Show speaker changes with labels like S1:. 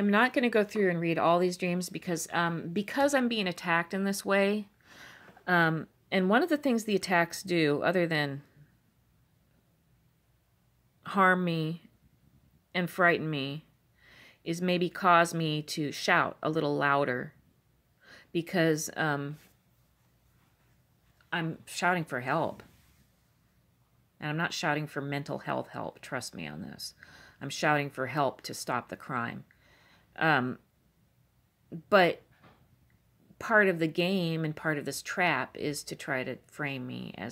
S1: I'm not going to go through and read all these dreams because um, because I'm being attacked in this way. Um, and one of the things the attacks do, other than harm me and frighten me, is maybe cause me to shout a little louder because um, I'm shouting for help. And I'm not shouting for mental health help, trust me on this. I'm shouting for help to stop the crime. Um, but part of the game and part of this trap is to try to frame me as